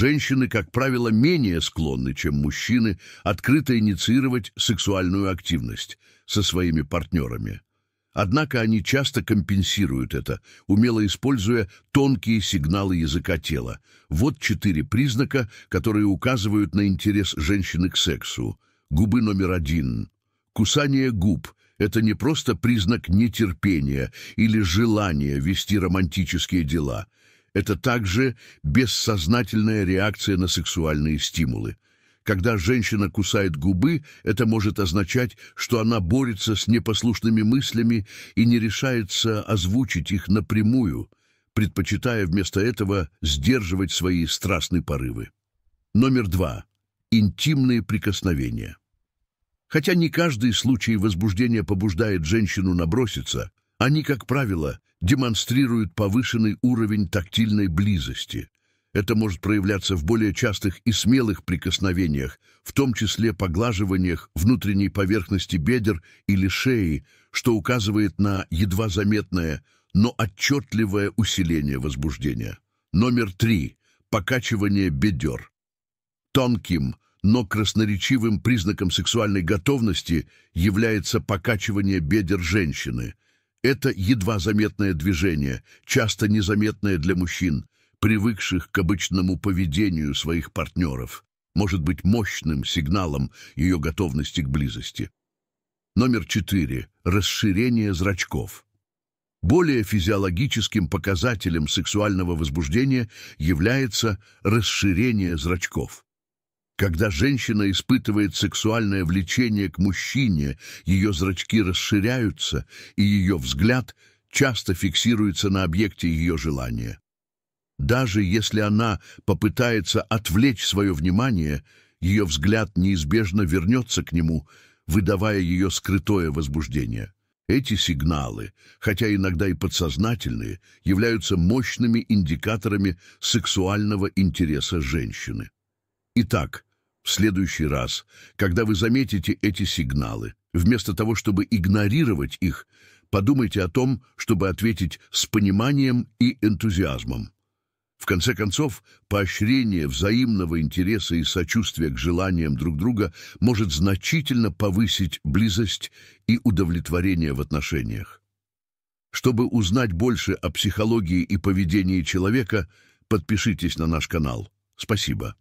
Женщины, как правило, менее склонны, чем мужчины, открыто инициировать сексуальную активность со своими партнерами. Однако они часто компенсируют это, умело используя тонкие сигналы языка тела. Вот четыре признака, которые указывают на интерес женщины к сексу. Губы номер один. Кусание губ – это не просто признак нетерпения или желания вести романтические дела – это также бессознательная реакция на сексуальные стимулы. Когда женщина кусает губы, это может означать, что она борется с непослушными мыслями и не решается озвучить их напрямую, предпочитая вместо этого сдерживать свои страстные порывы. Номер два. Интимные прикосновения. Хотя не каждый случай возбуждения побуждает женщину наброситься, они, как правило, демонстрируют повышенный уровень тактильной близости. Это может проявляться в более частых и смелых прикосновениях, в том числе поглаживаниях внутренней поверхности бедер или шеи, что указывает на едва заметное, но отчетливое усиление возбуждения. Номер три. Покачивание бедер. Тонким, но красноречивым признаком сексуальной готовности является покачивание бедер женщины – это едва заметное движение, часто незаметное для мужчин, привыкших к обычному поведению своих партнеров, может быть мощным сигналом ее готовности к близости. Номер четыре. Расширение зрачков. Более физиологическим показателем сексуального возбуждения является расширение зрачков. Когда женщина испытывает сексуальное влечение к мужчине, ее зрачки расширяются, и ее взгляд часто фиксируется на объекте ее желания. Даже если она попытается отвлечь свое внимание, ее взгляд неизбежно вернется к нему, выдавая ее скрытое возбуждение. Эти сигналы, хотя иногда и подсознательные, являются мощными индикаторами сексуального интереса женщины. Итак, в следующий раз, когда вы заметите эти сигналы, вместо того, чтобы игнорировать их, подумайте о том, чтобы ответить с пониманием и энтузиазмом. В конце концов, поощрение взаимного интереса и сочувствия к желаниям друг друга может значительно повысить близость и удовлетворение в отношениях. Чтобы узнать больше о психологии и поведении человека, подпишитесь на наш канал. Спасибо.